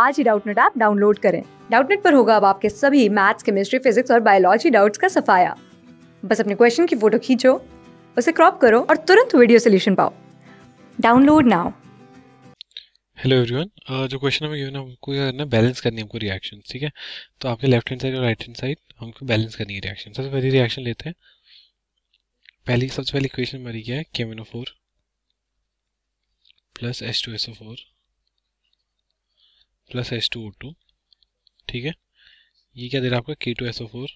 आज ही Doubtnut app download करें डाउटनेट पर होगा अब आपके सभी मैथ्स केमिस्ट्री फिजिक्स और बायोलॉजी डाउट्स का सफाया बस अपने क्वेश्चन की फोटो खींचो उसे क्रॉप करो और तुरंत वीडियो सोल्यूशन पाओ डाउनलोड नाउ हेलो एवरीवन जो क्वेश्चन हमें गिवन है हमको क्या करना है बैलेंस करनी है हमको रिएक्शन ठीक है तो आपके लेफ्ट हैंड साइड और राइट हैंड साइड हमको बैलेंस करनी है रिएक्शन सबसे पहले रिएक्शन लेते हैं पहली सबसे पहली इक्वेशन हमारी क्या है K M N O four plus H two S O four plus H two O two ठीक है ये क्या दे रहा है आपका K two S O four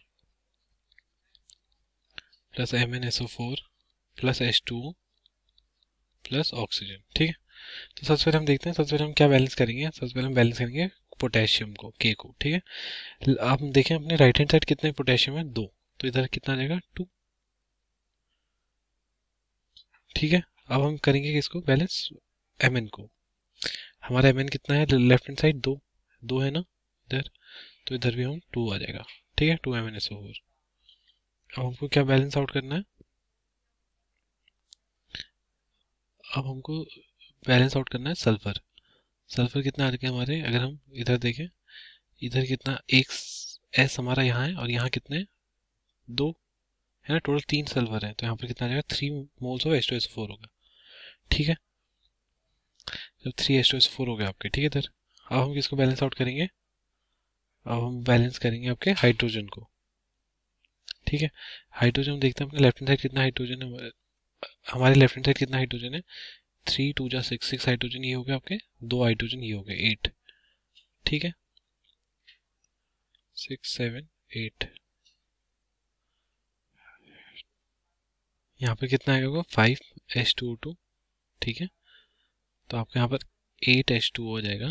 plus M N S O four plus H two plus oxygen ठीक है तो सबसे पहले हम देखते हैं सबसे पहले हम क्या बैलेंस करेंगे सबसे पहले हम बैलेंस करेंगे पोटेशियम को के को ठीक है आप देखें अपने राइट हैंड साइड कितने पोटेशियम है दो तो इधर कितना जाएगा टू ठीक है अब हम करेंगे किसको बैलेंस एम को हमारा एम कितना है लेफ्ट हैंड साइड दो दो है ना इधर तो इधर भी हम टू आ जाएगा ठीक है टू एम एन अब हमको क्या बैलेंस आउट करना है अब हमको बैलेंस आउट करना है सल्फर सल्फर कितना आ गया हमारे अगर हम इधर देखें इधर कितना एक एस हमारा यहाँ है और यहाँ कितने दो है ना टोटल तीन सल्फर है तो यहाँ पर कितना आ जाएगा three moles of S two S four होगा ठीक है जब three S two S four हो गया आपके ठीक है इधर अब हाँ। हम किसको बैलेंस आउट करेंगे अब हम बैलेंस करेंगे आपके हाइड्रोजन को ठीक है हाइड्रोजन देखते हैं अपने लेफ्ट हैंड साइड कितना हाइड्रोजन है हमारे लेफ्ट हैंड साइड कितना हाइड्रोजन है थ्री टू जा सिक्स सिक्स हाइड्रोजन ये हो गया आपके दो हाइड्रोजन ये हो गए एट ठीक है सिक्स सेवन एट यहाँ पे कितना आएगा फाइव एस टू टू ठीक है तो आपके यहाँ पर एट एच टू हो जाएगा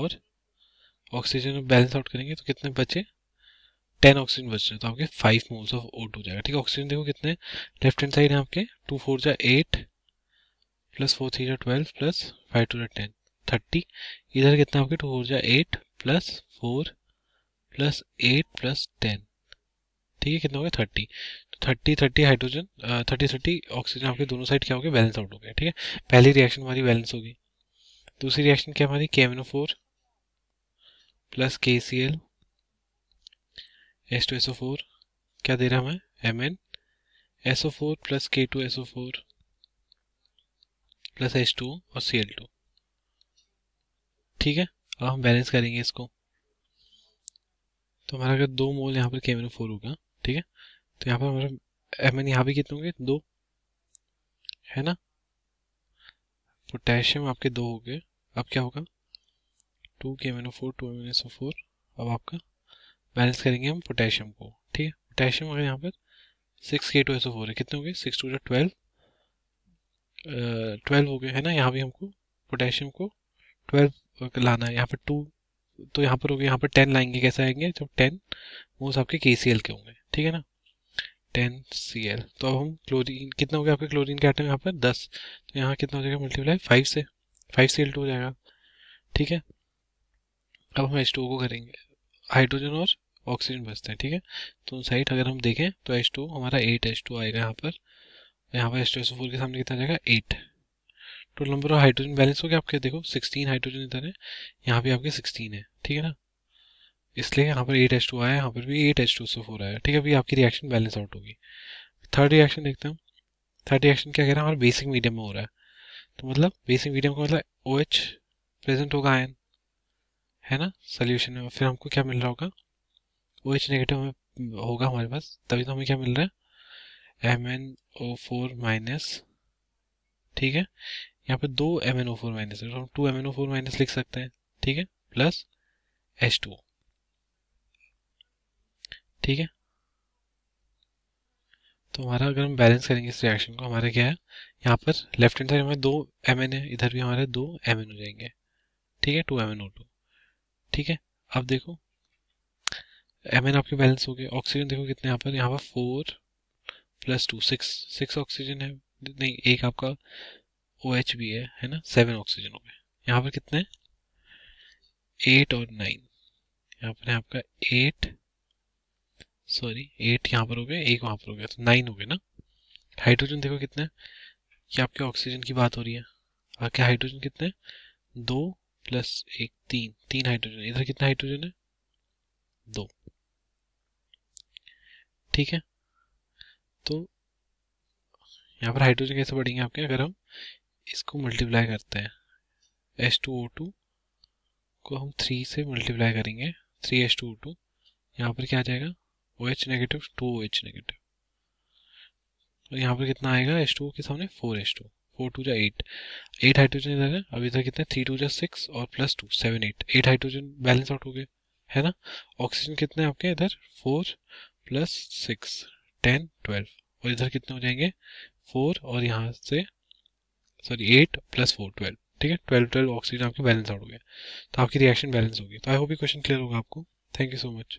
और ऑक्सीजन में बैलेंस आउट करेंगे तो कितने बचे टेन ऑक्सीजन बच रहे हैं तो आपके five moles of O two जाएगा ठीक है ऑक्सीजन देखो कितने लेफ्ट हैंड साइड है आपके टू फोर जा एट प्लस फोर थ्री जा ट्वेल्व प्लस फाइव टू जा टेन थर्टी इधर कितना आपके टू फोर जा eight plus four plus eight plus ten ठीक है कितना हो गया thirty thirty thirty hydrogen thirty thirty oxygen आपके दोनों साइड क्या हो गया बैलेंस आउट हो गया ठीक है पहली रिएक्शन हमारी बैलेंस होगी दूसरी रिएक्शन क्या हमारी के amino four plus K C L S two S O four क्या दे रहा हमें M N S O four plus K two S O four plus S two और सी एल टू ठीक है अब हम बैलेंस करेंगे इसको तो हमारा अगर दो मोल यहाँ पर के एमिनो फोर होगा ठीक है तो यहाँ पर हमारा एम एन यहाँ भी कितने होंगे दो है ना पोटेशियम आपके दो हो गए अब क्या होगा two K M N O four two M N S O four अब आपका बैलेंस करेंगे हम पोटेशियम को ठीक है पोटेशियम अगर यहाँ पर सिक्स के टू एस ओ फोर है कितने हो गए सिक्स टू जो ट्वेल्व ट्वेल्व हो गए है ना यहाँ भी हमको पोटेशियम को ट्वेल्व लाना है यहाँ पर टू तो यहाँ पर हो गया यहाँ पर टेन लाएंगे कैसे आएंगे जब टेन वो आपके के सी एल के होंगे ठीक है ना टेन सी एल तो अब हम क्लोरीन कितना हो गया आपके क्लोरीन के आइटम यहाँ पर दस तो यहाँ कितना हो जाएगा मल्टीप्लाई फाइव से फाइव सी एल टू हो जाएगा ठीक है अब हम एच टू को करेंगे हाइड्रोजन और ऑक्सीजन बचते हैं ठीक है तो उन साइड अगर हम देखें तो एच टू हमारा एट एच टू आएगा यहाँ पर यहाँ पर एच टू एस फोर के सामने कितना जाएगा eight total number of hydrogen balance हो गया आपके देखो सिक्सटीन हाइड्रोजन इधर है यहाँ भी आपके सिक्सटीन है ठीक है ना इसलिए यहाँ पर एट एच टू आया यहाँ पर भी एट एच टू से फोर आया ठीक है अभी आपकी रिएक्शन बैलेंस आउट होगी थर्ड रिएक्शन देखते हैं थर्ड रिएक्शन क्या कह रहा है हमारा बेसिक मीडियम में हो रहा है तो मतलब बेसिक मीडियम का मतलब ओ एच प्रेजेंट होगा आयन है ना सोल्यूशन में फिर हमको क्या मिल रहा होगा ओ एच नेगेटिव होगा हमारे पास तभी तो हमें क्या मिल रहा है M N O four minus ठीक है यहाँ पे दो M N O four minus हम two M N O four minus लिख सकते हैं ठीक है प्लस एच टू ठीक है तो हमारा अगर हम बैलेंस करेंगे इस रिएक्शन को हमारा क्या है यहाँ पर लेफ्ट हैंड साइड हमारे दो एम है इधर भी हमारे दो एम एन हो जाएंगे ठीक है टू एम ठीक है अब देखो एम एन आपके बैलेंस हो गए ऑक्सीजन देखो कितने यहाँ पर यहाँ पर four plus two six six oxygen है नहीं एक आपका ओ एच भी है है ना सेवन ऑक्सीजन हो गए यहाँ पर कितने एट और नाइन यहाँ पर है आपका एट सॉरी एट यहाँ पर हो गए एक वहाँ पर हो गया तो नाइन हो गए ना हाइड्रोजन देखो कितने ये आपके ऑक्सीजन की बात हो रही है आपके हाइड्रोजन कितने दो प्लस एक तीन तीन हाइड्रोजन इधर कितना हाइड्रोजन है दो ठीक है तो यहाँ पर हाइड्रोजन कैसे बढ़ेंगे आपके अगर हम इसको मल्टीप्लाई करते हैं एस टू ओ टू को हम थ्री से मल्टीप्लाई करेंगे three S two O two यहाँ पर क्या आ जाएगा O H negative two O H negative यहाँ पर कितना आएगा एच टू के सामने four H two four two या एट एट हाइड्रोजन इधर है अब इधर कितने थ्री टू जा सिक्स और plus two seven eight eight hydrogen balance out हो गए है ना ऑक्सीजन कितने आपके इधर four plus six ten twelve और इधर कितने हो जाएंगे फोर और यहाँ से sorry eight plus four twelve ठीक है ट्वेल्व ट्वेल्व ऑक्सीजन आपके बैलेंस आउट हो गया तो आपकी रिएक्शन बैलेंस होगी तो आई होप ये क्वेश्चन क्लियर होगा आपको थैंक यू सो मच